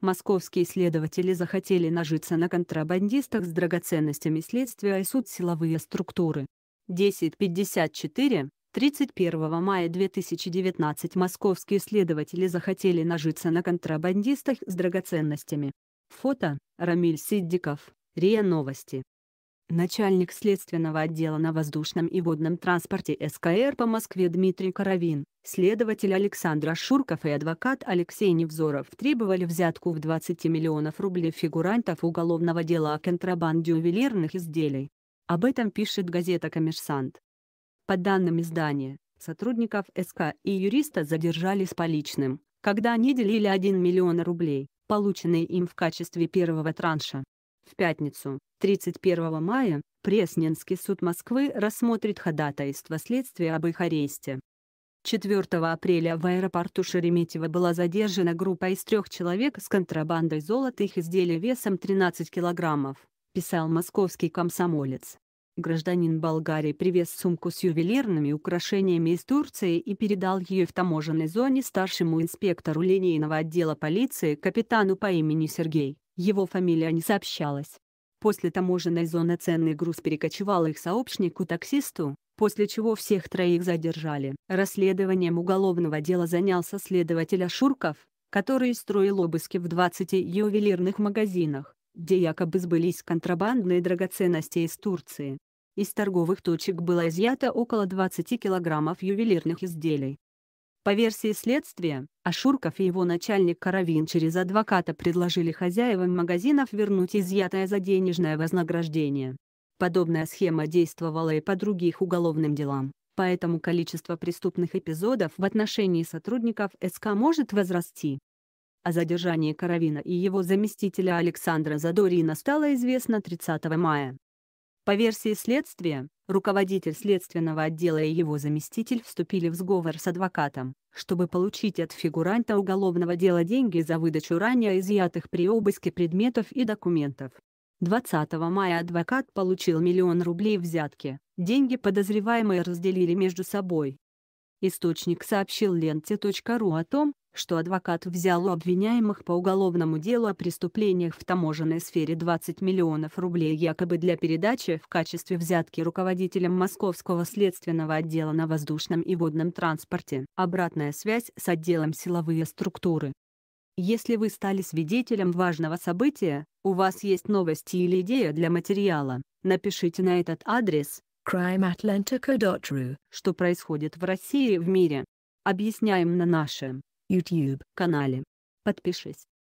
Московские следователи захотели нажиться на контрабандистах с драгоценностями следствия и суд силовые структуры. 10.54, 31 мая 2019 московские следователи захотели нажиться на контрабандистах с драгоценностями. Фото – Рамиль Сиддиков, РИА Новости. Начальник следственного отдела на воздушном и водном транспорте СКР по Москве Дмитрий Коровин, следователь Александра Шурков и адвокат Алексей Невзоров требовали взятку в 20 миллионов рублей фигурантов уголовного дела о контрабанде ювелирных изделий. Об этом пишет газета «Коммерсант». По данным издания, сотрудников СК и юриста задержали с поличным, когда они делили 1 миллион рублей, полученные им в качестве первого транша. В пятницу, 31 мая, Пресненский суд Москвы рассмотрит ходатайство следствия об их аресте. 4 апреля в аэропорту Шереметьево была задержана группа из трех человек с контрабандой золотых изделий весом 13 килограммов, писал московский комсомолец. Гражданин Болгарии привез сумку с ювелирными украшениями из Турции и передал ее в таможенной зоне старшему инспектору линейного отдела полиции капитану по имени Сергей. Его фамилия не сообщалась. После таможенной зоны ценный груз перекочевал их сообщнику-таксисту, после чего всех троих задержали. Расследованием уголовного дела занялся следователь Ашурков, который строил обыски в 20 ювелирных магазинах, где якобы сбылись контрабандные драгоценности из Турции. Из торговых точек было изъято около 20 килограммов ювелирных изделий, по версии следствия, Ашурков и его начальник Каравин через адвоката предложили хозяевам магазинов вернуть изъятое за денежное вознаграждение. Подобная схема действовала и по других уголовным делам, поэтому количество преступных эпизодов в отношении сотрудников СК может возрасти. О задержании Каравина и его заместителя Александра Задорина стало известно 30 мая. По версии следствия, руководитель следственного отдела и его заместитель вступили в сговор с адвокатом, чтобы получить от фигуранта уголовного дела деньги за выдачу ранее изъятых при обыске предметов и документов. 20 мая адвокат получил миллион рублей взятки, деньги подозреваемые разделили между собой. Источник сообщил ленте.ру о том, что адвокат взял у обвиняемых по уголовному делу о преступлениях в таможенной сфере 20 миллионов рублей якобы для передачи в качестве взятки руководителям Московского следственного отдела на воздушном и водном транспорте. Обратная связь с отделом силовые структуры. Если вы стали свидетелем важного события, у вас есть новости или идея для материала, напишите на этот адрес crimeatlantico.ru, что происходит в России и в мире. Объясняем на нашем YouTube канале. Подпишись.